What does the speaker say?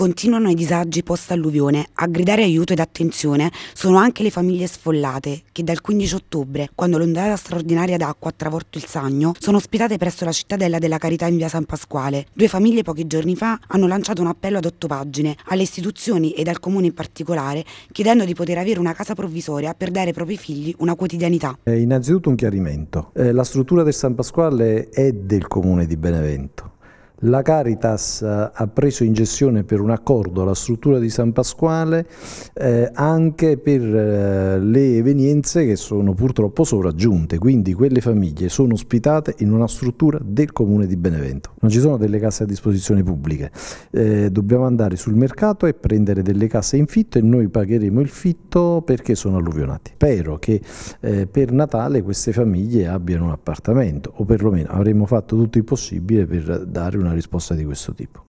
Continuano i disagi post-alluvione. A gridare aiuto ed attenzione sono anche le famiglie sfollate che dal 15 ottobre, quando l'ondata straordinaria d'acqua ha travolto il Sagno, sono ospitate presso la cittadella della Carità in via San Pasquale. Due famiglie pochi giorni fa hanno lanciato un appello ad otto pagine alle istituzioni ed al comune in particolare, chiedendo di poter avere una casa provvisoria per dare ai propri figli una quotidianità. Eh, innanzitutto un chiarimento. Eh, la struttura del San Pasquale è del comune di Benevento la Caritas eh, ha preso in gestione per un accordo la struttura di San Pasquale eh, anche per eh, le evenienze che sono purtroppo sovraggiunte, quindi quelle famiglie sono ospitate in una struttura del comune di Benevento. Non ci sono delle casse a disposizione pubbliche, eh, dobbiamo andare sul mercato e prendere delle casse in fitto e noi pagheremo il fitto perché sono alluvionati. Spero che eh, per Natale queste famiglie abbiano un appartamento o perlomeno avremo fatto tutto il possibile per dare una una risposta di questo tipo.